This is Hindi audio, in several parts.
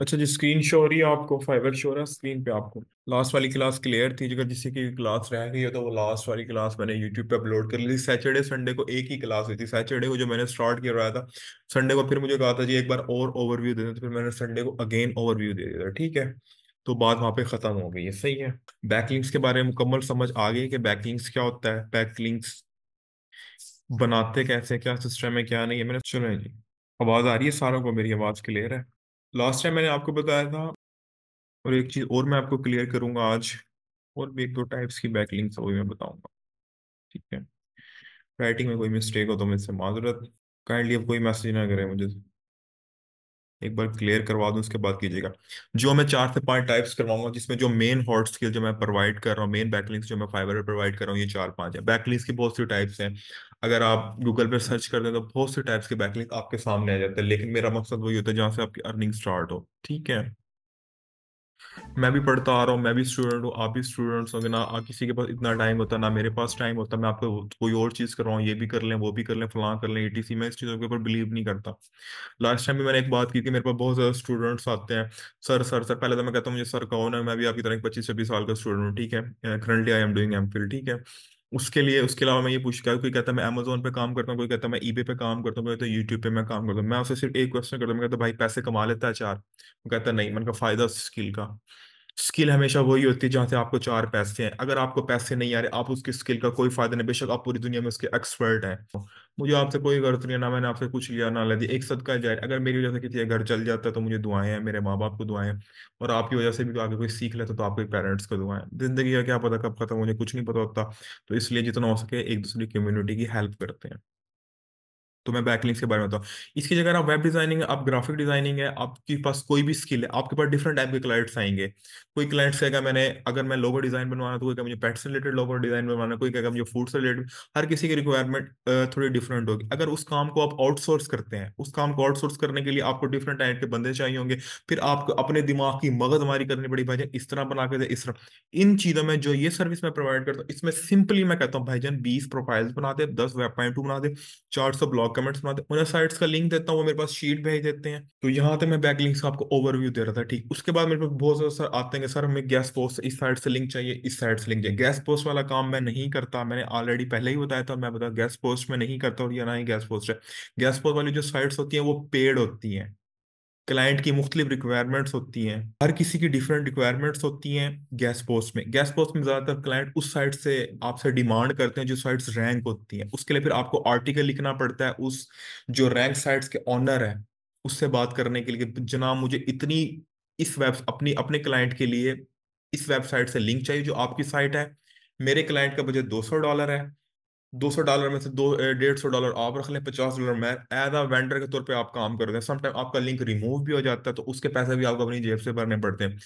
अच्छा जी स्क्रीन शो हो रही है आपको फाइवर शो रहा है स्क्रीन पे आपको लास्ट वाली क्लास क्लियर थी अगर जिससे की क्लास रह गई है तो वो लास्ट वाली क्लास मैंने यूट्यूब पे अपलोड कर ली सैटरडे संडे को एक ही क्लास हुई थी सैटरडे को जो मैंने स्टार्ट करवाया था संडे को फिर मुझे कहा था जी एक बार और ओवरव्यू दे देना तो फिर मैंने संडे को अगेन ओवरव्यू दे दिया था ठीक है तो बात वहाँ पे ख़त्म हो गई है सही है बैकलिंग्स के बारे में मुकम्मल समझ आ गई कि बैकलिंग्स क्या होता है बैकलिंग्स बनाते कैसे क्या सिस्टम है क्या नहीं है मैंने है जी आवाज़ आ रही है सारों को मेरी आवाज़ क्लियर है लास्ट टाइम मैंने आपको बताया था और एक चीज़ और मैं आपको क्लियर करूंगा आज और भी एक दो टाइप्स की बैकलिंग्स वो मैं बताऊंगा ठीक है राइटिंग में कोई मिस्टेक हो तो मुझसे माजरत काइंडली अब कोई मैसेज ना करें मुझे एक बार क्लियर करवा दूं उसके बाद कीजिएगा जो मैं चार से पांच टाइप्स करवाऊंगा जिसमें जो मेन हॉट स्किल जो मैं प्रोवाइड कर रहा हूँ मेन बैकलिंग्स जो मैं फाइबर पर प्रोवाइड कर रहा हूँ ये चार पांच है बैकलिंग्स की बहुत सी टाइप्स हैं अगर आप गूगल पे सर्च कर हैं तो बहुत से टाइप्स के बैकलिंक आपके सामने आ जाते हैं लेकिन मेरा मकसद वही होता है जहाँ से आपकी अर्निंग स्टार्ट हो ठीक है मैं भी पढ़ता आ रहा हूँ मैं भी स्टूडेंट हूँ आप भी स्टूडेंट्स होंगे ना किसी के पास इतना टाइम होता ना मेरे पास टाइम होता मैं आपको कोई और चीज़ कर रहा हूँ ये भी कर लें वो भी कर लें फलां कर लें ए सी मैं इस चीज़ों के ऊपर बिलीव नहीं करता लास्ट टाइम भी मैंने एक बात की थी मेरे पास बहुत ज़्यादा स्टूडेंट्स आते हैं सर सर सर पहले तो मैं कहता हूँ मुझे सर कहो ना मैं भी आपकी तरह पच्चीस छब्बीस साल का स्टूडेंट हूँ ठीक है currently I am doing M Phil ठीक है उसके लिए उसके अलावा मैं ये पूछ कोई कहता है मैं अमेजोन पे काम करता हूँ कोई कहता है मैं ईबे पे काम करता हूँ कोई कहता है यूट्यूब पे मैं काम करता हूँ मैं उसे सिर्फ एक क्वेश्चन करता हूँ मैं कहता भाई पैसे कमा लेता है चार वो कहता नहीं मन का फायदा उस स्किल का स्किल हमेशा वही होती है जहाँ से आपको चार पैसे हैं अगर आपको पैसे नहीं आ रहे आप उसकी स्किल का कोई फायदा नहीं बेशक आप पूरी दुनिया में उसके एक्सपर्ट हैं मुझे आपसे कोई गर्त नहीं है ना मैंने आपसे कुछ लिया ना लदी एक सदका जाए अगर मेरी वजह से किसी घर चल जाता है तो मुझे दुआएं हैं मेरे माँ बाप को दुआएं और आपकी वजह से भी आगे कोई सीख लेता तो आपके पेरेंट्स को दुआएं जिंदगी का क्या पता कब खत्म मुझे कुछ नहीं पता होता तो इसलिए जितना हो सके एक दूसरी कम्युनिटी की हेल्प करते हैं तो मैं बैकलिंग्स के बारे में बताऊँ इसकी जगह आप वेब डिजाइनिंग है आप ग्राफिक डिजाइनिंग है आपके पास कोई भी स्किल है आपके पास डिफरेंट टाइप के क्लाइंट्स आएंगे कोई क्लाइंट्स कहेगा मैंने अगर मैं लोगो डिजाइन बनवाना तो कोई मुझे पेट से रिलेटेड लोगो डिजाइन बनवाना कोई कहेगा मुझे फूड से रिलेटेड हर किसी की रिक्वायरमेंट थोड़ी डिफरेंट होगी अगर उस काम को आप आउटसोर्स करते हैं उस काम को आउटसोर्स करने के लिए आपको डिफरेंट टाइप के बंदे चाहिए होंगे फिर आपको अपने दिमाग की मगजमारी करनी पड़ी भाई इस तरह बना के इस तरह इन चीजों में जो ये सर्विस मैं प्रोवाइड करता हूँ इसमें सिंपली मैं कहता हूँ भाईजान बीस प्रोफाइल्स बना दे दस वेब पॉइंट टू बना दे चार सौ ब्लॉग डॉक्यूमेंट्स बनाते हैं उन्हें साइट्स का लिंक देता हूँ वो मेरे पास शीट भेज देते हैं तो यहाँ तक मैं बैक लिंक्स का आपको ओवरव्यू दे रहा था ठीक उसके बाद मेरे पास बहुत सारे सर आते हैं सर हमें गैस पोस्ट इस साइड से लिंक चाहिए इस साइड से लिंक चाहिए गैस पोस्ट वाला काम मैं नहीं करता मैंने ऑलरेडी पहले ही बताया था मैं बता गैस पोस्ट में नहीं करता और या ना ही गैस पोस्ट है गैस पोस्ट वाली जो साइट्स होती है वो पेड होती हैं क्लाइंट की मुख्तलिफ रिक्वायरमेंट्स होती हैं हर किसी की डिफरेंट रिक्वायरमेंट्स होती हैं गैस पोस्ट में गैस पोस्ट में ज़्यादातर क्लाइंट उस साइट से आपसे डिमांड करते हैं जो साइट्स रैंक होती हैं उसके लिए फिर आपको आर्टिकल लिखना पड़ता है उस जो रैंक साइट्स के ऑनर है उससे बात करने के लिए जनाब मुझे इतनी इस वेब अपनी अपने क्लाइंट के लिए इस वेबसाइट से लिंक चाहिए जो आपकी साइट है मेरे क्लाइंट का बजट दो सौ डॉलर है दो सौ डॉलर में से दो डेढ़ सौ डॉलर आप रख लें पचास डॉलर मैं एज अ वेंडर के तौर पे आप काम करते हैं समटाइम आपका लिंक रिमूव भी हो जाता है तो उसके पैसे भी आपको अपनी जेब से भरने पड़ते हैं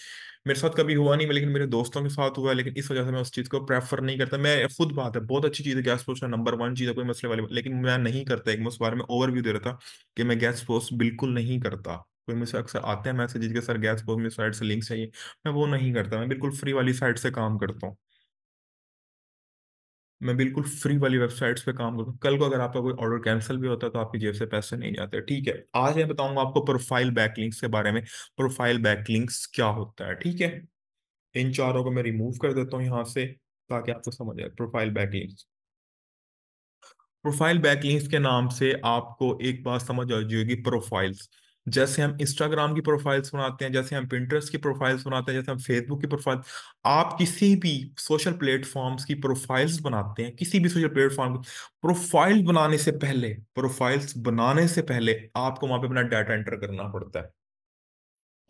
मेरे साथ कभी हुआ नहीं लेकिन मेरे दोस्तों के साथ हुआ है लेकिन इस वजह से मैं उस चीज़ को प्रेफर नहीं करता मैं खुद बात है बहुत अच्छी चीज़ है गैस पोस्ट नंबर वन चीज़ है कोई मसले वाली लेकिन मैं नहीं करता एक मैं उस बारे में ओवरव्यू दे रहा था कि मैं गैस पोस्ट बिल्कुल नहीं करता कोई मुझसे अक्सर आते हैं मैसेज के सर गैस पोस्ट मेरी साइड से लिंक चाहिए मैं वो नहीं करता मैं बिल्कुल फ्री वाली साइड से काम करता हूँ मैं बिल्कुल फ्री वाली वेबसाइट्स पे काम करता हूँ कल को अगर आपका कोई ऑर्डर कैंसिल भी होता है तो आपकी जेब से पैसे नहीं जाते ठीक है आज मैं बताऊंगा आपको प्रोफाइल बैकलिंक्स के बारे में प्रोफाइल बैकलिंक्स क्या होता है ठीक है इन चारों को मैं रिमूव कर देता हूँ यहाँ से ताकि आपको समझ आए प्रोफाइल बैकलिंक्स प्रोफाइल बैकलिंक्स के नाम से आपको एक बात समझ आ जाएगी प्रोफाइल्स जैसे हम इंस्टाग्राम की प्रोफाइल्स बनाते हैं जैसे हम प्रिंटर्स की प्रोफाइल्स बनाते हैं जैसे हम फेसबुक की प्रोफाइल आप किसी भी सोशल प्लेटफॉर्म्स की प्रोफाइल्स बनाते हैं किसी भी सोशल प्लेटफॉर्म की प्रोफाइल बनाने से पहले प्रोफाइल्स बनाने से पहले आपको वहां पे अपना डाटा एंटर करना पड़ता है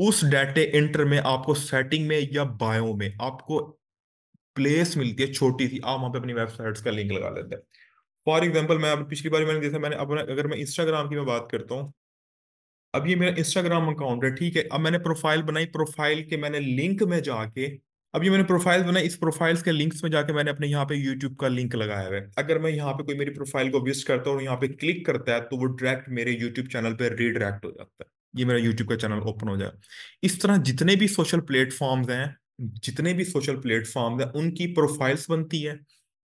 उस डाटे एंटर में आपको सेटिंग में या बायो में आपको प्लेस मिलती है छोटी सी आप वहां पे अपनी वेबसाइट्स का लिंक लगा लेते हैं फॉर एग्जाम्पल मैं पिछली बार मैंने जैसे मैंने अपना अगर मैं इंस्टाग्राम की मैं बात करता हूँ अब ये मेरा इंस्टाग्राम अकाउंट है ठीक है अब मैंने प्रोफाइल बनाई प्रोफाइल के मैंने लिंक में जाके अब ये मैंने प्रोफाइल बनाई इस प्रोफाइल्स के लिंक्स में जाके मैंने अपने यहाँ पे यूट्यूब का लिंक लगाया हुआ है अगर मैं यहाँ पे कोई मेरी प्रोफाइल को विस्ट करता हूँ और यहाँ पे क्लिक करता है तो वो डायरेक्ट मेरे यूट्यूब चैनल पर रीडायरेक्ट हो जाता है ये मेरा यूट्यूब का चैनल ओपन हो जाए इस तरह जितने भी सोशल प्लेटफॉर्म्स हैं जितने भी सोशल प्लेटफॉर्म्स हैं उनकी प्रोफाइल्स बनती है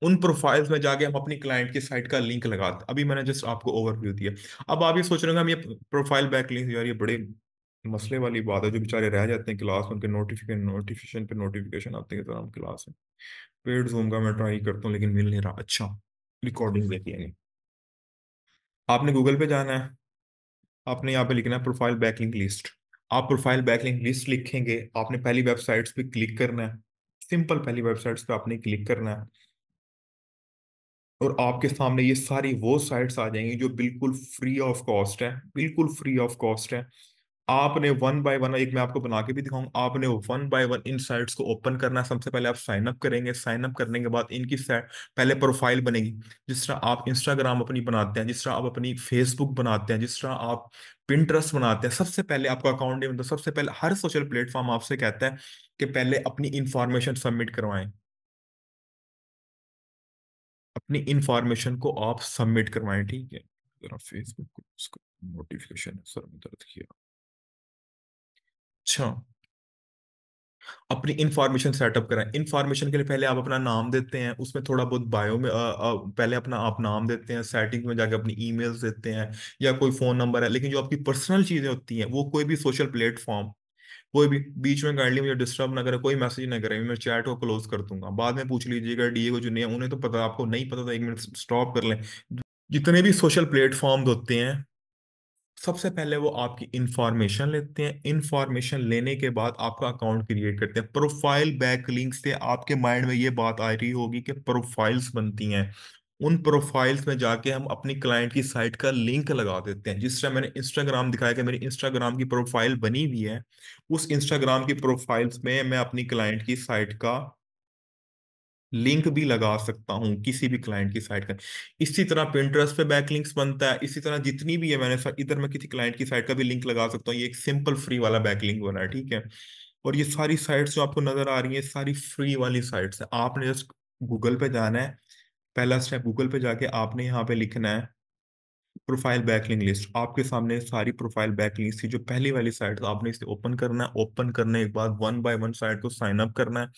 उन प्रोफाइल्स में जाके हम अपनी क्लाइंट की साइट का लिंक लगाते अभी मैंने जस्ट आपको ओवरव्यू दिया अब आप ये सोच रहे हम ये प्रोफाइल बैक लिंक यार ये बड़े मसले वाली बात है जो बेचारे रह जाते हैं क्लास में उनके नोटिफिकेशन नोटिफिकेशन पे नोटिफिकेशन आते हैं तो हम क्लास में पेड जूम का मैं ट्राई करता हूँ लेकिन मिल नहीं रहा अच्छा रिकॉर्डिंग देखिए आपने गूगल पे जाना है आपने यहाँ पे लिखना है प्रोफाइल बैकलिंक लिस्ट आप प्रोफाइल बैकलिंक लिस्ट लिखेंगे आपने पहली वेबसाइट्स पे क्लिक करना है सिंपल पहली वेबसाइट्स पे आपने क्लिक करना है और आपके सामने ये सारी वो साइट्स आ जाएंगी जो बिल्कुल फ्री ऑफ कॉस्ट है बिल्कुल फ्री ऑफ कॉस्ट है आपने वन बाय वन एक मैं आपको बना के भी दिखाऊंगा आपने वन बाय वन इन साइट्स को ओपन करना है सबसे पहले आप साइन अप करेंगे साइन अप करने के बाद इनकी साइट पहले प्रोफाइल बनेगी जिस तरह आप इंस्टाग्राम अपनी बनाते हैं जिस तरह आप अपनी फेसबुक बनाते हैं जिस तरह आप पिंट्रस्ट बनाते हैं सबसे पहले आपका अकाउंट मतलब सबसे पहले हर सोशल प्लेटफॉर्म आपसे कहता है कि पहले अपनी इंफॉर्मेशन सबमिट करवाएं अपनी इंफॉर्मेशन को आप सबमिट करवाएं ठीक है जरा फेसबुक को उसको नोटिफिकेशन सर में दर्द किया अच्छा अपनी इंफॉर्मेशन सेटअप कराएं इंफॉर्मेशन के लिए पहले आप अपना नाम देते हैं उसमें थोड़ा बहुत बायो में आ, आ, पहले अपना आप नाम देते हैं सेटिंग में जाके अपनी ईमेल्स देते हैं या कोई फोन नंबर है लेकिन जो आपकी पर्सनल चीजें होती हैं वो कोई भी सोशल प्लेटफॉर्म कोई भी बीच में काइंडली मुझे डिस्टर्ब ना करे कोई मैसेज ना करे मैं चैट को क्लोज कर दूंगा बाद में पूछ लीजिएगा डीए को जो नहीं उन्हें तो पता आपको नहीं पता था एक मिनट स्टॉप कर लें जितने भी सोशल प्लेटफॉर्म होते हैं सबसे पहले वो आपकी इंफॉर्मेशन लेते हैं इंफॉर्मेशन लेने के बाद आपका अकाउंट क्रिएट करते हैं प्रोफाइल बैक लिंक से आपके माइंड में ये बात आ रही होगी कि प्रोफाइल्स बनती हैं उन प्रोफाइल्स में जाके हम अपनी क्लाइंट की साइट का लिंक लगा देते हैं जिस तरह मैंने इंस्टाग्राम दिखाया कि मेरी इंस्टाग्राम की प्रोफाइल बनी हुई है उस इंस्टाग्राम की प्रोफाइल्स में मैं अपनी क्लाइंट की साइट का लिंक भी लगा सकता हूँ किसी भी क्लाइंट की साइट का इसी तरह पिंटरेस्ट पे लिंक्स बनता है इसी तरह जितनी भी है मैंने इधर मैं किसी क्लाइंट की साइट का भी लिंक लगा सकता हूँ ये एक सिंपल फ्री वाला बैकलिंक बना है ठीक है और ये सारी साइट्स जो आपको नजर आ रही है सारी फ्री वाली साइट्स है आपने जस्ट गूगल पे जाना है पहला स्टेप गूगल पे जाके आपने यहाँ पे लिखना है प्रोफाइल बैकलिंग लिस्ट आपके सामने सारी प्रोफाइल बैकलिंग थी जो पहली वाली साइट आपने इसे ओपन करना है ओपन करने के बाद वन बाय वन साइट को साइन अप करना है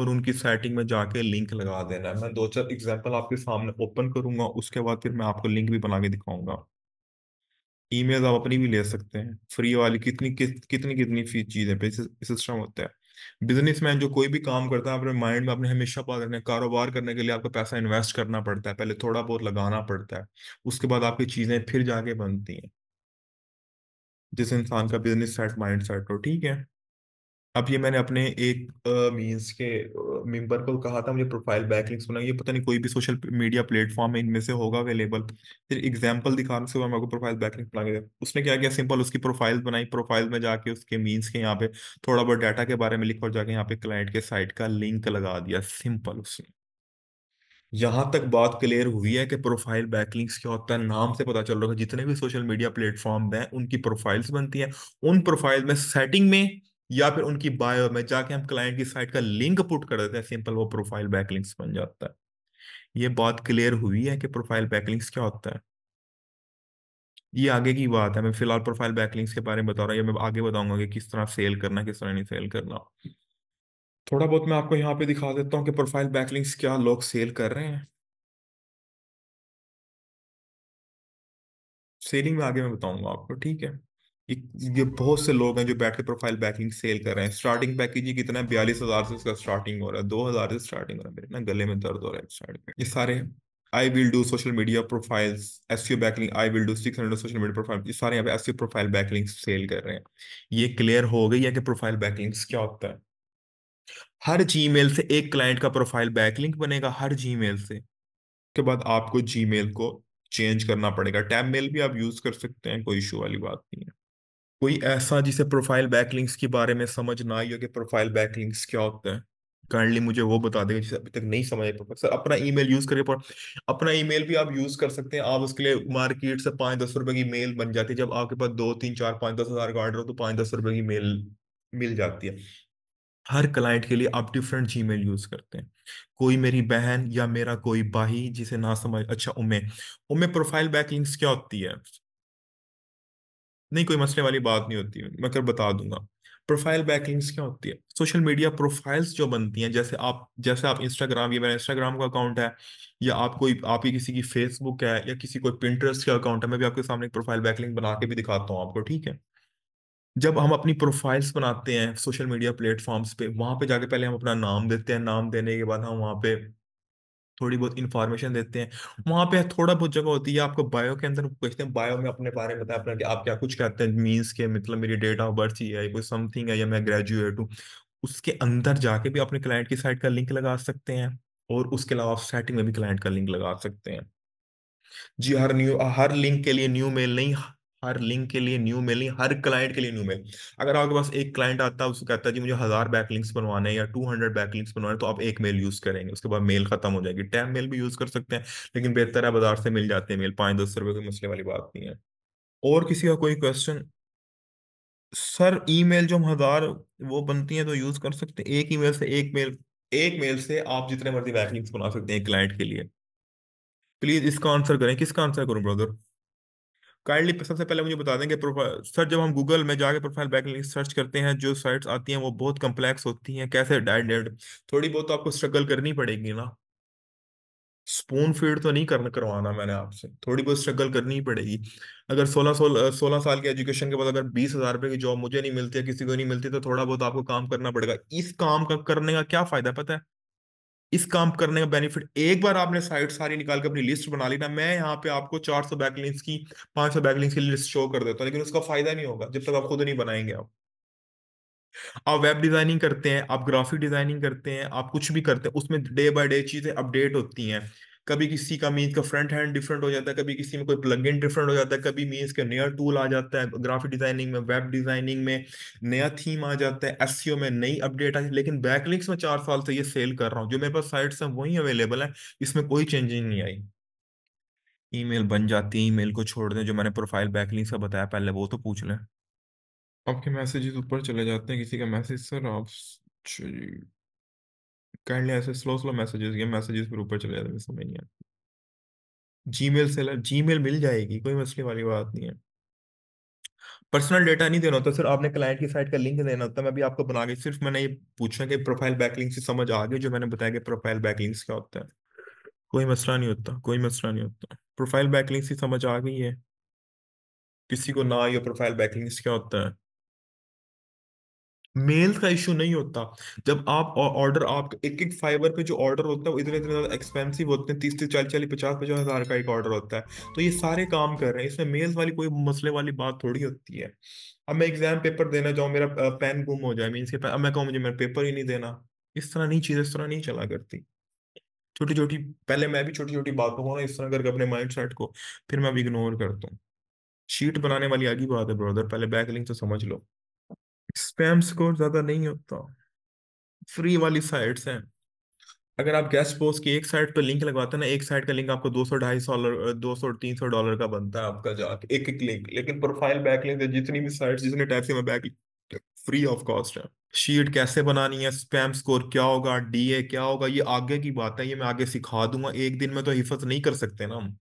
और उनकी सेटिंग में जाके लिंक लगा देना है मैं दो चार एग्जाम्पल आपके सामने ओपन करूंगा उसके बाद फिर मैं आपको लिंक भी बना के दिखाऊंगा ईमेल आप अपनी भी ले सकते हैं फ्री वाली कितनी कि, कितनी कितनी फीस चीजें पे सिस्टम होता है बिजनेसमैन जो कोई भी काम करता है अपने माइंड में अपने हमेशा पा रखना कारोबार करने के लिए आपको पैसा इन्वेस्ट करना पड़ता है पहले थोड़ा बहुत लगाना पड़ता है उसके बाद आपकी चीजें फिर जाके बनती हैं जिस इंसान का बिजनेस सेट माइंड सेट हो ठीक है अब ये मैंने अपने एक मींस के मेंबर को कहा था मुझे प्रोफाइल बैक बैकलिंक्स बनाइए पता नहीं कोई भी सोशल मीडिया प्लेटफॉर्म में इनमें से होगा अवेलेबल फिर एग्जांपल दिखाने से मैं प्रोफाइल बैकलिंक्स बना के उसने क्या किया सिंपल उसकी प्रोफाइल बनाई प्रोफाइल में जाके उसके मींस के यहाँ पे थोड़ा बहुत डाटा के बारे में लिखा और जाके यहाँ पे क्लाइंट के साइट का लिंक लगा दिया सिंपल उसने यहाँ तक बात क्लियर हुई है कि प्रोफाइल बैकलिंक्स क्या होता है नाम से पता चल रहा है जितने भी सोशल मीडिया प्लेटफॉर्म हैं उनकी प्रोफाइल्स बनती हैं उन प्रोफाइल में सेटिंग में या फिर उनकी बायो में जाके हम क्लाइंट की साइट का लिंक पुट कर देते हैं सिंपल वो प्रोफाइल बैकलिंक्स बन जाता है ये बात क्लियर हुई है कि प्रोफाइल बैकलिंक्स क्या होता है ये आगे की बात है मैं फिलहाल प्रोफाइल बैकलिंक्स के बारे में बता रहा हूँ मैं आगे बताऊंगा कि किस तरह सेल करना किस तरह नहीं सेल करना थोड़ा बहुत मैं आपको यहाँ पे दिखा देता हूँ कि प्रोफाइल बैकलिंक्स क्या लोग सेल कर रहे हैं सेलिंग में आगे मैं बताऊंगा आपको ठीक है ये बहुत से लोग हैं जो बैठ के प्रोफाइल बैकिंग सेल कर रहे हैं स्टार्टिंग पैकेज ही कितना है बयालीस हजार से उसका स्टार्टिंग हो रहा है दो हजार से स्टार्टिंग हो रहा है मेरे ना गले में दर्द हो रहा है ये सारे I will do social media profiles as backlink I will do six hundred social media profile ये सारे यहाँ पे एस प्रोफाइल बैकलिंग सेल कर रहे हैं ये क्लियर हो गई है कि प्रोफाइल बैकलिंग्स क्या होता है हर जीमेल से एक क्लाइंट का प्रोफाइल बैकलिंक बनेगा हर जीमेल से के बाद आपको जीमेल को चेंज करना पड़ेगा टैब मेल भी आप यूज कर सकते हैं कोई इशू वाली बात नहीं है कोई ऐसा जिसे प्रोफाइल बैकलिंक्स के बारे में समझ ना आई हो कि प्रोफाइल बैकलिंक्स क्या होते हैं काइंडली मुझे वो बता देगा जिसे अभी तक नहीं समझ पाया सर अपना ई यूज करिए पर अपना ई भी आप यूज कर सकते हैं आप उसके लिए मार्केट से पाँच दस रुपए की मेल बन जाती है जब आपके पास दो तीन चार पाँच दस हज़ार का ऑर्डर हो तो पाँच दस रुपए की मेल मिल जाती है हर क्लाइंट के लिए आप डिफरेंट जी मेल यूज करते हैं कोई मेरी बहन या मेरा कोई भाई जिसे ना समझ अच्छा उमे उमे प्रोफाइल बैकलिंग्स क्या होती है नहीं कोई मसले वाली बात नहीं होती मैं कर बता दूंगा प्रोफाइल बैकलिंग्स क्या होती है सोशल मीडिया प्रोफाइल्स जो बनती हैं जैसे आप जैसे आप इंस्टाग्राम ये मेरा इंस्टाग्राम का अकाउंट है या आप कोई आपकी किसी की फेसबुक है या किसी कोई प्रिंटर्स का अकाउंट है मैं भी आपके सामने प्रोफाइल बैकलिंग बना के भी दिखाता हूँ आपको ठीक है जब हम अपनी प्रोफाइल्स बनाते हैं सोशल मीडिया प्लेटफॉर्म्स पे वहां पे जाके पहले हम अपना नाम देते हैं नाम देने के बाद हम वहां पे थोड़ी बहुत इन्फॉर्मेशन देते हैं वहां पे थोड़ा बहुत जगह होती है आपको बायो के अंदर पूछते हैं बायो में अपने बारे में बताया अपना कि आप क्या कुछ करते हैं मीन्स के मतलब मेरी डेट ऑफ बर्थ ही है कोई समथिंग है या मैं ग्रेजुएट हूँ उसके अंदर जाके भी अपने क्लाइंट की साइट का लिंक लगा सकते हैं और उसके अलावा आप सेटिंग में भी क्लाइंट का लिंक लगा सकते हैं जी हर न्यू हर लिंक के लिए न्यू मेल नहीं हर लिंक के लिए न्यू मेल हर क्लाइंट के लिए न्यू मेल अगर आपके पास एक क्लाइंट आता है उसको कहता है जी मुझे हज़ार बैक लिंक्स बनवाने या टू हंड्रेड बैक लिंक्स बनवाने तो आप एक मेल यूज़ करेंगे उसके बाद मेल खत्म हो जाएगी टैप मेल भी यूज़ कर सकते हैं लेकिन बेहतर है बाजार से मिल जाते हैं मेल पांच दस रुपए कोई मसले वाली बात नहीं है और किसी का कोई क्वेश्चन सर ईमेल जो हम हज़ार वो बनती है तो यूज़ कर सकते हैं एक ईमेल से एक मेल एक मेल से आप जितने मर्जी बैकलिंक्स बना सकते हैं क्लाइंट के लिए प्लीज़ इसका आंसर करें किसका आंसर करूं ब्रदर काइंडली सबसे पहले मुझे बता दें कि सर जब हम गूगल में जाके प्रोफाइल बैक लिंक सर्च करते हैं जो साइट्स आती हैं वो बहुत कम्प्लेक्स होती हैं कैसे डाइडेड थोड़ी बहुत तो आपको स्ट्रगल करनी पड़ेगी ना स्पून फीड तो नहीं करना करवाना मैंने आपसे थोड़ी बहुत स्ट्रगल करनी ही पड़ेगी अगर सोलह सोलह सोलह साल के एजुकेशन के बाद अगर बीस हजार रुपये की जॉब मुझे नहीं मिलती है किसी को नहीं मिलती तो थोड़ा बहुत आपको काम करना पड़ेगा इस काम का करने का क्या फायदा पता है इस काम करने का बेनिफिट एक बार आपने साइट सारी निकाल के अपनी लिस्ट बना ली ना मैं यहाँ पे आपको 400 सौ बैकलिंक्स की 500 सौ बैकलिंक्स की लिस्ट शो कर देता हूँ लेकिन उसका फायदा नहीं होगा जब तक आप खुद नहीं बनाएंगे आप आप वेब डिजाइनिंग करते हैं आप ग्राफिक डिजाइनिंग करते हैं आप कुछ भी करते हैं उसमें डे बाय डे चीजें अपडेट होती हैं कभी किसी का मीन्स का फ्रंट हैंड डिफरेंट हो जाता है कभी किसी में कोई प्लग इन डिफरेंट हो जाता है कभी मीन्स का नया टूल आ जाता है ग्राफिक डिजाइनिंग में वेब डिजाइनिंग में नया थीम आ जाता है एस e में नई अपडेट आ लेकिन बैकलिंक्स में चार साल से ये सेल कर रहा हूँ जो मेरे पास साइट्स हैं वही अवेलेबल है इसमें कोई चेंजिंग नहीं आई ईमेल बन जाती है ईमेल को छोड़ दें जो मैंने प्रोफाइल बैकलिंग से बताया पहले वो तो पूछ लें आपके मैसेजेस ऊपर चले जाते हैं किसी का मैसेज सर आप चलिए काइंडली ऐसे स्लो स्लो मैसेजेस ये मैसेजेस पर ऊपर चले जाते हैं समझ नहीं आता जी मेल से जी मेल मिल जाएगी कोई मसले वाली बात नहीं है पर्सनल डेटा नहीं देना होता सिर्फ आपने क्लाइंट की साइट का लिंक देना होता है मैं भी आपको बना के सिर्फ मैंने ये पूछा कि प्रोफाइल बैकलिंग से समझ आ गई जो मैंने बताया कि प्रोफाइल बैकलिंक्स क्या होता है कोई मसला नहीं होता कोई मसला नहीं होता प्रोफाइल बैकलिंग से समझ आ गई है किसी को ना ये प्रोफाइल बैकलिंक्स क्या होता है मेल्स का इश्यू नहीं होता जब आप ऑर्डर आप एक एक फाइबर पे जो ऑर्डर होता है वो इतने इतने ज़्यादा एक्सपेंसिव होते हैं तीस तीस चालीस चालीस पचास पचास हज़ार का एक ऑर्डर होता है तो ये सारे काम कर रहे हैं इसमें मेल्स वाली कोई मसले वाली बात थोड़ी होती है अब मैं एग्जाम पेपर देना चाहूँ मेरा पेन गुम हो जाए मीन्स के अब मैं कहूँ मुझे मेरा पेपर ही नहीं देना इस तरह नहीं चीज़ इस तरह नहीं चला करती छोटी छोटी पहले मैं भी छोटी छोटी बातों को ना इस तरह करके अपने माइंड सेट को फिर मैं अब इग्नोर करता हूँ शीट बनाने वाली आगे बात है ब्रदर पहले बैकलिंग तो समझ लो स्पैम स्कोर ज्यादा नहीं होता फ्री वाली साइट्स हैं अगर आप गेस्ट पोस्ट की एक साइड पर लिंक लगवाते हैं ना एक साइड का लिंक आपको दो सौ ढाई सौ दो सौ तीन सौ डॉलर का बनता है आपका जाके एक एक लिंक लेकिन प्रोफाइल बैक लिंक जितनी भी साइट जितने टाइप से बैक फ्री ऑफ कॉस्ट है शीट कैसे बनानी है स्पैम स्कोर क्या होगा डीए क्या होगा ये आगे की बात है ये मैं आगे सिखा दूंगा एक दिन में तो हिफत नहीं कर सकते ना हम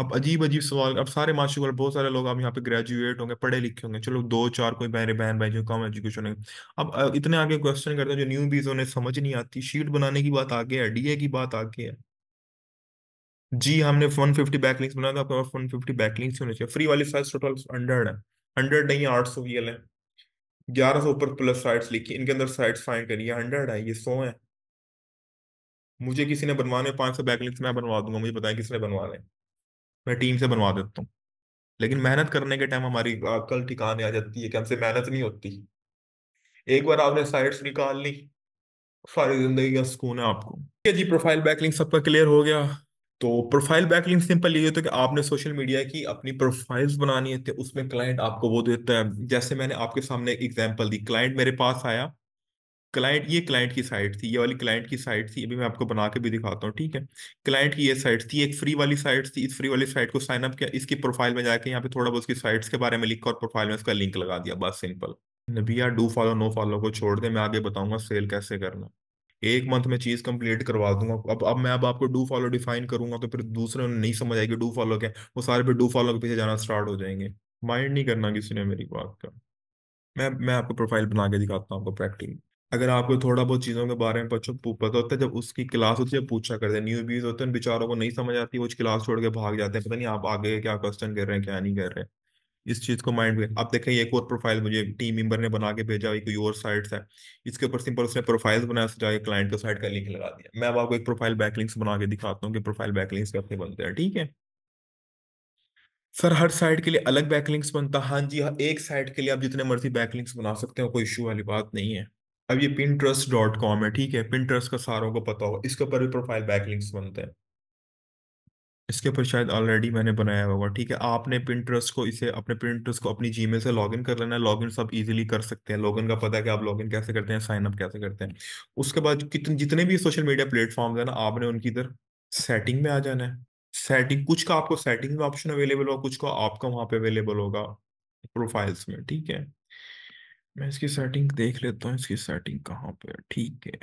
अब अजीब अजीब सवाल अब सारे माशु अल्लाह बहुत सारे लोग अब यहाँ पे ग्रेजुएट होंगे पढ़े लिखे होंगे चलो दो चार कोई बहरे बहन भाई जो कम एजुकेशन है अब इतने आगे क्वेश्चन करते हैं जो न्यू बीज उन्हें समझ नहीं आती शीट बनाने की बात आगे है डीए की बात आगे है जी हमने वन फिफ्टी बैकलिंग्स बनाया था आपके वन फिफ्टी बैकलिंग्स होने चाहिए फ्री वाली साइज टोटल हंड्रेड है हंड्रेड नहीं आठ सौ एल है ग्यारह सौ ऊपर प्लस साइड्स लिखी इनके अंदर साइड्स फाइन करिए हंड्रेड है ये सौ है मुझे किसी ने बनवाने पाँच सौ बैकलिंग्स मैं बनवा दूंगा मुझे बताया किसने बनवाने मैं टीम से बनवा देता हूँ लेकिन मेहनत करने के टाइम हमारी कल ठिकाने आ जाती है कि हमसे मेहनत नहीं होती एक बार आपने साइट्स निकाल ली सारी जिंदगी का सुकून है आपको ठीक है जी प्रोफाइल बैकलिंग सबका क्लियर हो गया तो प्रोफाइल बैकलिंग सिंपल ये होता है कि आपने सोशल मीडिया की अपनी प्रोफाइल्स बनानी है उसमें क्लाइंट आपको वो देता है जैसे मैंने आपके सामने एग्जाम्पल दी क्लाइंट मेरे पास आया क्लाइंट ये क्लाइंट की साइट थी ये वाली क्लाइंट की साइट थी अभी मैं आपको बना के भी दिखाता हूँ ठीक है क्लाइंट की ये साइट थी एक फ्री वाली साइट थी इस फ्री वाली साइट को साइन अप किया इसकी प्रोफाइल में जाकर यहाँ पे थोड़ा बहुत उसकी साइट्स के बारे में लिखा और प्रोफाइल में उसका लिंक लगा दिया बस सिंपल भैया डू फॉलो नो फॉलो को छोड़ दे मैं आगे बताऊंगा सेल कैसे करना एक मंथ में चीज कंप्लीट करवा दूंगा अब अब मैं अब आपको डू फॉलो डिफाइन करूंगा तो फिर दूसरे नहीं समझ आएगी डू फॉलो क्या वो सारे फिर डू फॉलो के पीछे जाना स्टार्ट हो जाएंगे माइंड नहीं करना किसी ने मेरी बात का मैं मैं आपको प्रोफाइल बना के दिखाता हूँ आपको प्रैक्टिकली अगर आपको थोड़ा बहुत चीज़ों के बारे में बच्चों को पता होता है जब उसकी क्लास होती है पूछा करते हैं न्यू व्यूज होते हैं बेचारों को नहीं समझ आती वो क्लास छोड़ के भाग जाते हैं पता नहीं आप आगे क्या क्वेश्चन कर रहे हैं क्या नहीं कर रहे हैं इस चीज़ को माइंड में अब देखें एक और प्रोफाइल मुझे टीम मेंबर ने बना के भेजा कोई और साइट है इसके ऊपर सिंपल उसने प्रोफाइल्स बनाया सजा के क्लाइंट को साइड का लिंक लगा दिया मैं अब आपको एक प्रोफाइल बैकलिंग्स बना के दिखाता हूँ कि प्रोफाइल बैकलिंक्स कैसे बनते हैं ठीक है सर हर साइड के लिए अलग बैकलिंग्स बनता है हाँ जी हाँ एक साइड के लिए आप जितने मर्जी बैकलिंग्स बना सकते हो कोई इशू वाली बात नहीं है अब ये पिंट्रस्ट डॉट कॉम है ठीक है पिंट्रस्ट का सारों को पता होगा इसके ऊपर भी प्रोफाइल बैकलिंक्स बनते हैं इसके ऊपर शायद ऑलरेडी मैंने बनाया होगा ठीक है आपने पिंट्रस्ट को इसे अपने पिंट्रस्ट को अपनी जी से लॉगिन कर लेना है लॉगिन सब इजीली कर सकते हैं लॉगिन का पता है कि आप लॉगिन कैसे करते हैं साइन अप कैसे करते हैं उसके बाद कितने जितने भी सोशल मीडिया प्लेटफॉर्म है ना आपने उनकी इधर सेटिंग में आ जाना है सेटिंग कुछ का आपको सेटिंग में ऑप्शन अवेलेबल होगा कुछ का आपका वहां पे अवेलेबल होगा प्रोफाइल्स में ठीक है मैं इसकी सेटिंग देख लेता हूँ इसकी सेटिंग कहाँ पे ठीक है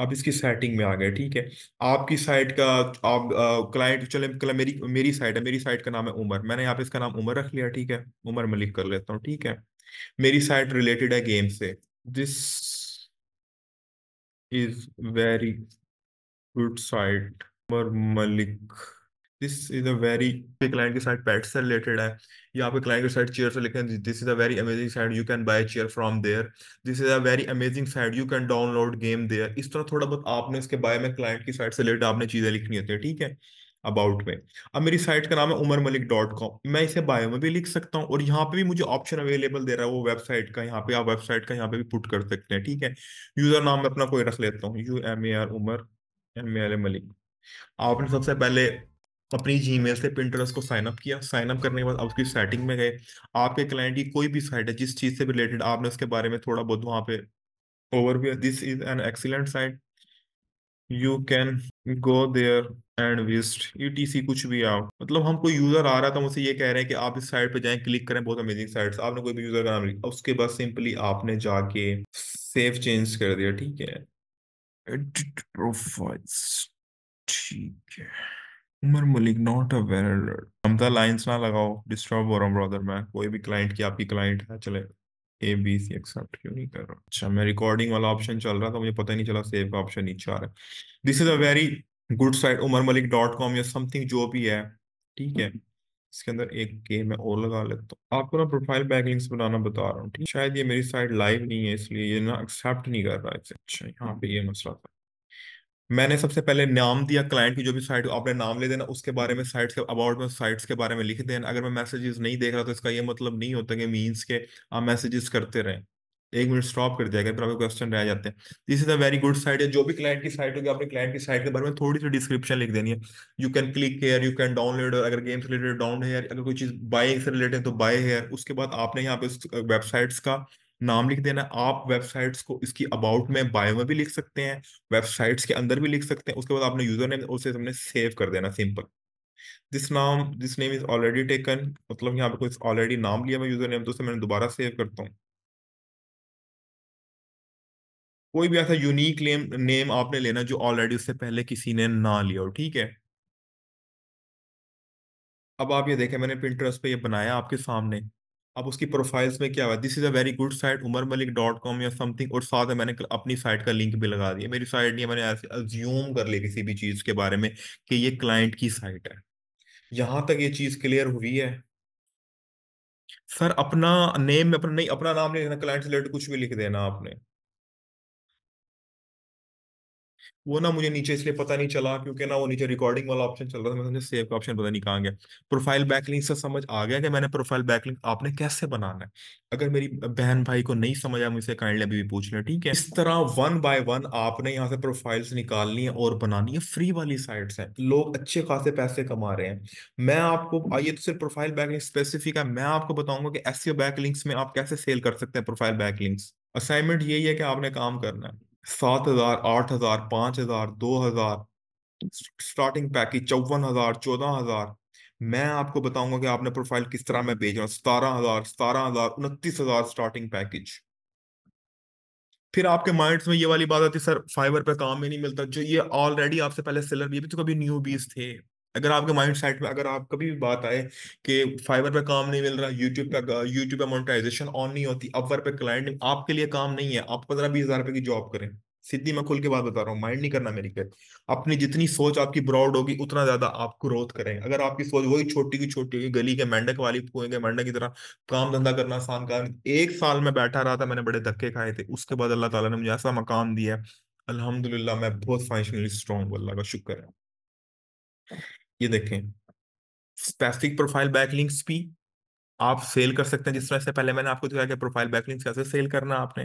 आप इसकी सेटिंग में आ गए ठीक है आपकी साइट का आप क्लाइंट चले मेरी मेरी साइट है मेरी साइट का नाम है उमर मैंने यहाँ पे इसका नाम उमर रख लिया ठीक है उमर मलिक कर लेता हूँ ठीक है मेरी साइट रिलेटेड है गेम से this is very good site Umar Malik this is a very पे क्लाइंट के साथ पैट से रिलेटेड है या आपके क्लाइंट के साथ चेयर से लिखे this is a very amazing site you can buy chair from there this is a very amazing site you can download game there इस तरह थोड़ा बहुत आपने इसके बारे में क्लाइंट की साइड से रिलेटेड आपने चीजें लिखनी होती है ठीक है अबाउट में अब मेरी साइट का नाम है उमर मलिक डॉट कॉम मैं इसे बायो में भी लिख सकता हूँ और यहाँ पे भी मुझे ऑप्शन अवेलेबल दे रहा है वो वेबसाइट का यहाँ पे आप वेबसाइट का यहाँ पे भी पुट कर सकते हैं ठीक है यूजर नाम में अपना कोई रख लेता हूँ U M A R Umar M A R Malik आपने सबसे पहले अपनी जी मेल से प्रिंटरस को साइन अप किया साइन अप करने के बाद आप उसकी सेटिंग में गए आपके क्लाइंट की कोई भी साइट है जिस चीज़ से रिलेटेड आपने उसके बारे में थोड़ा बहुत वहाँ पे overview this is an excellent site you can go there and visit ETC कुछ भी आओ मतलब हम कोई यूजर आ रहा था तो उसे ये कह रहे हैं कि आप इस साइट पर जाए क्लिक करें बहुत अमेजिंग साइट्स आपने कोई भी यूजर का नाम लिखा उसके बाद सिंपली आपने जाके सेफ चेंज कर दिया ठीक है एडिट प्रोफाइल्स ठीक है Umar Malik not aware Hamza lines ना लगाओ डिस्टर्ब हो रहा हूँ ब्रदर मैं कोई भी क्लाइंट की आपकी क्लाइंट है चले ए बी सी एक्सेप्ट क्यों नहीं कर रहा अच्छा मैं रिकॉर्डिंग वाला ऑप्शन चल रहा था मुझे पता नहीं चला सेव का ऑप्शन नीचे आ रहा है this is a very good site Umar Malik dot com या समथिंग जो भी है ठीक है इसके अंदर एक के मैं और लगा लेता हूँ आपको ना प्रोफाइल बैक लिंक्स बनाना बता रहा हूँ ठीक शायद ये मेरी साइट लाइव नहीं है इसलिए ये ना एक्सेप्ट नहीं कर रहा है अच्छा यहाँ पे ये मसला था मैंने सबसे पहले नाम दिया क्लाइंट की जो भी साइट आपने नाम ले देना उसके बारे में साइट्स के अबाउट में साइट्स के बारे में लिख देना अगर मैं मैसेजेस नहीं देख रहा तो इसका ये मतलब नहीं होता कि मींस के आप मैसेजेस करते रहें एक मिनट स्टॉप कर दिया अगर फिर आपके क्वेश्चन रह जाते हैं this is a very good site है जो भी क्लाइंट की साइट होगी आपने क्लाइंट की साइट के बारे में थोड़ी सी डिस्क्रिप्शन लिख देनी है you can click here you can download अगर गेम से रिलेटेड डाउन हेयर अगर कोई चीज बाय से रिलेटेड तो बाय हेयर उसके बाद आपने यहाँ पे वेबसाइट्स का नाम लिख देना आप वेबसाइट्स को इसकी अबाउट में बायो में भी लिख सकते हैं वेबसाइट्स के अंदर भी लिख सकते हैं उसके बाद आपने यूजर नेम उसे हमने सेव कर देना सिंपल दिस नाम this name is already taken मतलब यहाँ पे कोई ऑलरेडी नाम लिया मैं यूजर नेम तो उसे मैंने दोबारा सेव करता हूँ कोई भी ऐसा यूनिक नेम आपने लेना जो ऑलरेडी उससे पहले किसी ने ना लिया हो ठीक है अब आप ये देखें मैंने प्रिंटर्स पे ये बनाया आपके सामने अब उसकी प्रोफाइल्स में क्या हुआ this is a very good site Umar Malik dot com या समथिंग और साथ में मैंने अपनी साइट का लिंक भी लगा दिया मेरी साइट नहीं है मैंने ऐसे अज्यूम कर लिया किसी भी चीज के बारे में कि ये क्लाइंट की साइट है यहां तक ये चीज क्लियर हुई है सर अपना नेम में अपना नहीं अपना नाम नहीं लिखना क्लाइंट से रिलेटेड कुछ भी लिख देना आपने वो ना मुझे नीचे इसलिए पता नहीं चला क्योंकि ना वो नीचे रिकॉर्डिंग वाला ऑप्शन चल रहा था मैंने सेव का ऑप्शन पता नहीं कहाँ गया प्रोफाइल बैकलिंक से समझ आ गया कि मैंने प्रोफाइल बैकलिंग आपने कैसे बनाना है अगर मेरी बहन भाई को नहीं समझ आया मुझसे काइंडली अभी भी पूछ लें ठीक है इस तरह वन बाय वन आपने यहाँ से प्रोफाइल्स निकालनी है और बनानी है फ्री वाली साइट्स हैं लोग अच्छे खासे पैसे कमा रहे हैं मैं आपको आइए तो सिर्फ प्रोफाइल बैकलिंग स्पेसिफिक है मैं आपको बताऊंगा कि एसईओ बैकलिंक्स में आप कैसे सेल कर सकते हैं प्रोफाइल बैकलिंक्स असाइनमेंट यही है कि आपने काम करना है सात हजार आठ हजार पांच हजार दो हजार स्टार्टिंग पैकेज चौवन हजार चौदह हजार मैं आपको बताऊंगा कि आपने प्रोफाइल किस तरह में भेजा सतारह हजार सतारह हजार उनतीस हजार स्टार्टिंग पैकेज फिर आपके माइंड्स में ये वाली बात आती सर फाइबर पे काम ही नहीं मिलता जो ये ऑलरेडी आपसे पहले सेलर भी अभी तो कभी न्यू बीज थे अगर आपके माइंड सेट में अगर आप कभी भी बात आए कि फाइबर पे काम नहीं मिल रहा यूट्यूब पे यूट्यूब पे मोनेटाइजेशन ऑन नहीं होती अपर पे क्लाइंट आपके लिए काम नहीं है आप पंद्रह बीस हजार रुपए की जॉब करें सीधी मैं खुल के बात बता रहा हूँ माइंड नहीं करना मेरी पे अपनी जितनी सोच आपकी ब्रॉड होगी उतना ज्यादा आप ग्रोथ करें अगर आपकी सोच वही छोटी की छोटी होगी गली के मेंढक वाली कुएं के मेंढक की तरह काम धंधा करना आसान कर एक साल में बैठा रहा था मैंने बड़े धक्के खाए थे उसके बाद अल्लाह ताला ने मुझे ऐसा मकाम दिया अल्हम्दुलिल्लाह मैं बहुत फाइनेंशियली स्ट्रॉन्ग अल्लाह का शुक्र है ये देखें स्पेसिफिक प्रोफाइल बैकलिंक्स भी आप सेल कर सकते हैं जिस तरह से पहले मैंने आपको दिखाया कि प्रोफाइल बैकलिंक्स कैसे सेल करना आपने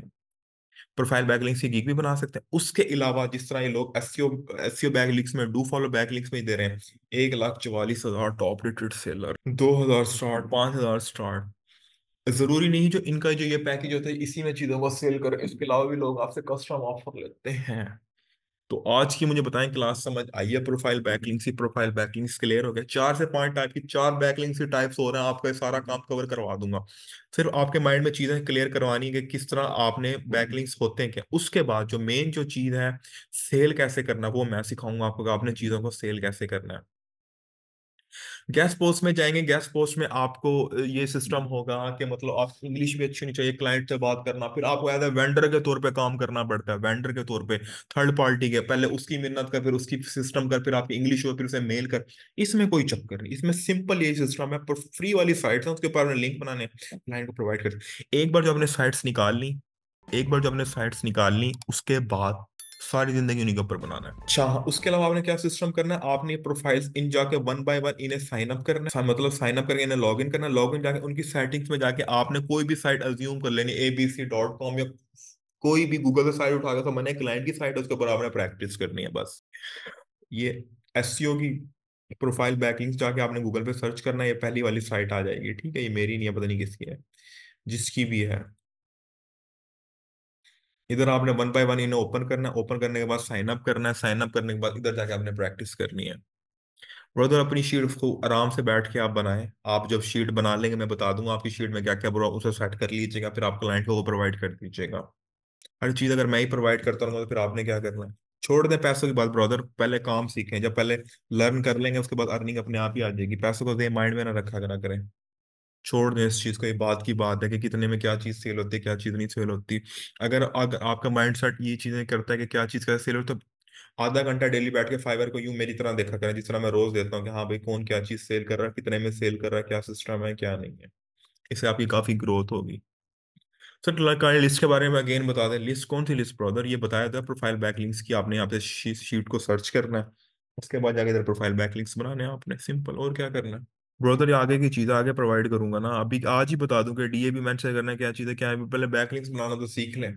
प्रोफाइल बैकलिंक्स की गिग भी बना सकते हैं उसके अलावा जिस तरह ये लोग एससीओ एससीओ बैकलिंक्स में डू फॉलो बैकलिंक्स में दे रहे हैं एक लाख चवालीस हजार टॉप रेटेड सेलर दो हजार स्टार्ट पांच हजार स्टार्ट जरूरी नहीं जो इनका जो ये पैकेज होता है इसी में चीजों को सेल करें इसके अलावा भी लोग आपसे कस्टम ऑफर लेते हैं तो आज की मुझे बताएं क्लास समझ आई है प्रोफाइल बैकलिंग्स की प्रोफाइल बैकलिंग्स क्लियर हो गया चार से पांच टाइप की चार बैकलिंग की टाइप्स हो रहे हैं आपका सारा काम कवर करवा दूंगा सिर्फ आपके माइंड में चीजें क्लियर करवानी है कि किस तरह आपने बैकलिंग्स होते हैं क्या उसके बाद जो मेन जो चीज है सेल कैसे करना वो मैं सिखाऊंगा आपको आपने चीजों को सेल कैसे करना है गैस पोस्ट में जाएंगे गैस पोस्ट में आपको ये सिस्टम होगा कि मतलब आप इंग्लिश भी अच्छी होनी चाहिए क्लाइंट से बात करना फिर आपको एज ए वेंडर के तौर पे काम करना पड़ता है वेंडर के तौर पे थर्ड पार्टी के पहले उसकी मिन्नत कर फिर उसकी सिस्टम कर फिर आपकी इंग्लिश हो फिर उसे मेल कर इसमें कोई चक्कर नहीं इसमें सिंपल ये सिस्टम है फ्री वाली साइट है उसके ऊपर लिंक बनाने क्लाइंट को प्रोवाइड कर एक बार जो आपने साइट्स निकाल ली एक बार जो आपने साइट्स निकाल ली उसके बाद सारी जिंदगी उन्हीं के ऊपर बनाना है अच्छा हाँ, उसके अलावा आपने क्या सिस्टम करना है आपने प्रोफाइल्स इन जाके वन बाय वन इन्हें साइन अप करना है हाँ, मतलब साइन अप करके इन्हें लॉग इन करना लॉग इन जाके उनकी सेटिंग्स में जाके आपने कोई भी साइट अज्यूम कर लेनी एबीसी डॉट कॉम या कोई भी गूगल से साइट उठा था मैंने क्लाइंट की साइट उसके ऊपर आपने प्रैक्टिस करनी है बस ये एस e की प्रोफाइल बैकलिंग्स जाके आपने गूगल पे सर्च करना है ये पहली वाली साइट आ जाएगी ठीक है ये मेरी नहीं है पता नहीं किसकी है जिसकी भी है इधर आपने वन बाय वन इन्हें ओपन करना है ओपन करने के बाद साइन अप करना है साइन अप करने के बाद इधर जाके आपने प्रैक्टिस करनी है ब्रदर अपनी शीट को आराम से बैठ के आप बनाएं आप जब शीट बना लेंगे मैं बता दूंगा आपकी शीट में क्या क्या बोला उसे सेट कर लीजिएगा फिर आप क्लाइंट को प्रोवाइड कर दीजिएगा हर चीज़ अगर मैं ही प्रोवाइड करता रहूंगा तो फिर आपने क्या करना है छोड़ दें पैसों की बात ब्रदर पहले काम सीखें जब पहले लर्न कर लेंगे उसके बाद अर्निंग अपने आप ही आ जाएगी पैसों को दे माइंड में ना रखा करा करें छोड़ दें इस चीज को ये बात की बात है कि कितने में क्या चीज सेल होती है क्या चीज नहीं सेल होती अगर अगर आपका माइंड सेट ये चीजें करता है कि क्या चीज कैसे सेल होती तो आधा घंटा डेली बैठ के फाइबर को यूं मेरी तरह देखा करें जिस तरह मैं रोज देता हूँ कि हाँ भाई कौन क्या चीज सेल कर रहा है कितने में सेल कर रहा है क्या सिस्टम है क्या नहीं है इससे आपकी काफी ग्रोथ होगी सर का लिस्ट के बारे में अगेन बता दें लिस्ट कौन सी लिस्ट ब्रदर ये बताया था प्रोफाइल लिंक्स की आपने यहाँ पे शीट को सर्च करना है उसके बाद जाके इधर प्रोफाइल लिंक्स बनाने आपने सिंपल और क्या करना है ब्रोदर आगे की चीज़ें आगे प्रोवाइड करूंगा ना अभी आज ही बता दूं कि डीएबी मेंट से करना क्या चीज़ें क्या है पहले बैकलिंक्स बनाना तो सीख लें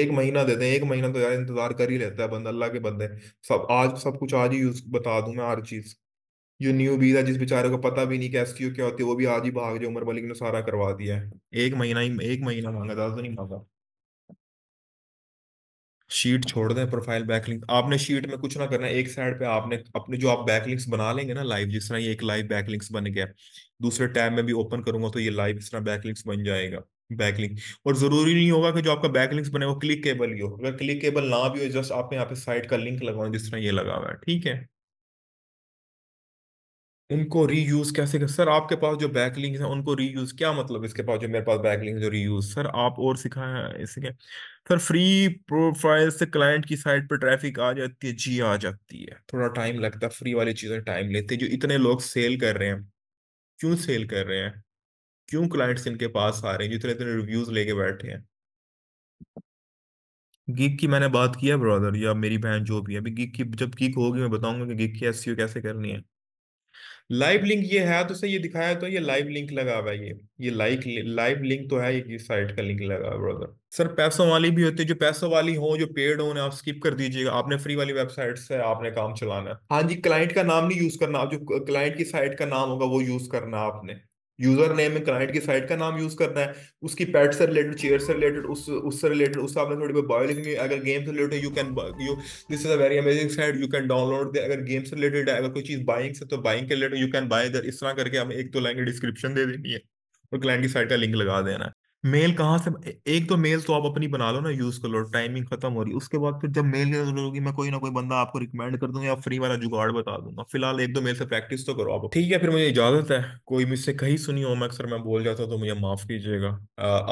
एक महीना देते हैं एक महीना तो यार इंतजार कर ही रहता है बंदा अल्लाह के बंदे सब आज सब कुछ आज ही यूज बता दूं मैं हर चीज जो न्यू बीज है जिस बेचारे को पता भी नहीं कि एसटीओ क्या होती है वो भी आज ही भाग जाए उमर मलिक ने सारा करवा दिया है एक महीना ही एक महीना मांगा ज्यादा तो नहीं मांगा शीट छोड़ दें प्रोफाइल बैकलिंग आपने शीट में कुछ ना करना एक साइड पे आपने अपने जो आप बैकलिंक्स बना लेंगे ना लाइव जिस तरह ये एक लाइव बैकलिंक्स बन गया दूसरे टैब में भी ओपन करूंगा तो ये लाइव इस तरह बैकलिंक्स बन जाएगा बैकलिंक और जरूरी नहीं होगा कि जो आपका बैकलिंक्स बने वो क्लिक केबल ही हो अगर क्लिक केबल ना भी हो जस्ट आपने यहाँ पे साइट का लिंक लगाना जिस तरह ये लगा हुआ है ठीक है उनको रीयूज कैसे कर सर आपके पास जो बैकलिंग है उनको रीयूज क्या मतलब इसके पास जो मेरे पास बैकलिंग्स जो रीयूज सर आप और सिखाए इससे क्या सर फ्री प्रोफाइल से क्लाइंट की साइड पर ट्रैफिक आ जाती है जी आ जाती है थोड़ा टाइम लगता है फ्री वाली चीज़ें टाइम लेते जो इतने लोग सेल कर रहे हैं क्यों सेल कर रहे हैं क्यों क्लाइंट्स इनके पास आ रहे हैं जितने इतने रिव्यूज लेके बैठे हैं गिग की मैंने बात किया ब्रदर या मेरी बहन जो भी है अभी गिग की जब गिग होगी मैं बताऊंगा कि गिग की एस e कैसे करनी है लाइव लिंक ये है तो सर ये दिखाया तो ये लाइव लिंक लगा हुआ है ये ये लाइक लाइव लिंक तो है ये साइट का लिंक लगा हुआ ब्रदर सर पैसों वाली भी होती है जो पैसों वाली हो जो पेड हो आप स्किप कर दीजिएगा आपने फ्री वाली वेबसाइट से आपने काम चलाना है हाँ जी क्लाइंट का नाम नहीं यूज करना आप जो क्लाइंट की साइट का नाम होगा वो यूज करना आपने यूजर नेम में क्लाइंट की साइट का नाम यूज करना है उसकी पैट से रिलेटेड चेयर से रिलेटेड उस उससे रिलेटेड उससे आपने थोड़ी बहुत बायो लिखनी अगर गेम से related you can you this is a very amazing site you can download दे अगर गेम से रिलेटेड है अगर कोई चीज बाइंग से तो बाइंग के related you can buy there इस तरह करके हमें एक तो लाइन डिस्क्रिप्शन दे देनी है और क्लाइंट की साइट का लिंक लगा देना है मेल कहाँ से एक तो मेल तो आप अपनी बना लो ना यूज कर लो टाइमिंग खत्म हो रही है उसके बाद फिर जब मेल होगी मैं कोई ना कोई बंदा आपको रिकमेंड कर दूंगा या फ्री वाला जुगाड़ बता दूंगा फिलहाल एक दो मेल से प्रैक्टिस तो करो आप ठीक है फिर मुझे इजाजत है कोई मुझसे कहीं सुनी हो मैं अक्सर मैं बोल जाता हूँ तो मुझे माफ कीजिएगा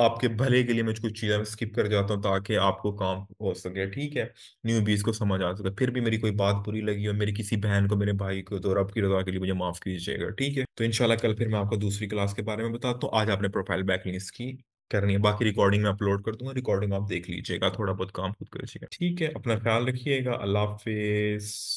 आपके भले के लिए मैं कुछ चीजें स्किप कर जाता हूँ ताकि आपको काम हो सके ठीक है न्यू बीज को समझ आ सके फिर भी मेरी कोई बात बुरी लगी हो मेरी किसी बहन को मेरे भाई को तो रब की रजा के लिए मुझे माफ कीजिएगा ठीक है तो इनशाला कल फिर मैं आपको दूसरी क्लास के बारे में बताता हूँ आज आपने प्रोफाइल लिस्ट की करनी है बाकी रिकॉर्डिंग में अपलोड कर दूंगा रिकॉर्डिंग आप देख लीजिएगा थोड़ा बहुत काम खुद कर लीजिएगा ठीक है अपना ख्याल रखिएगा अल्लाह हाफिज़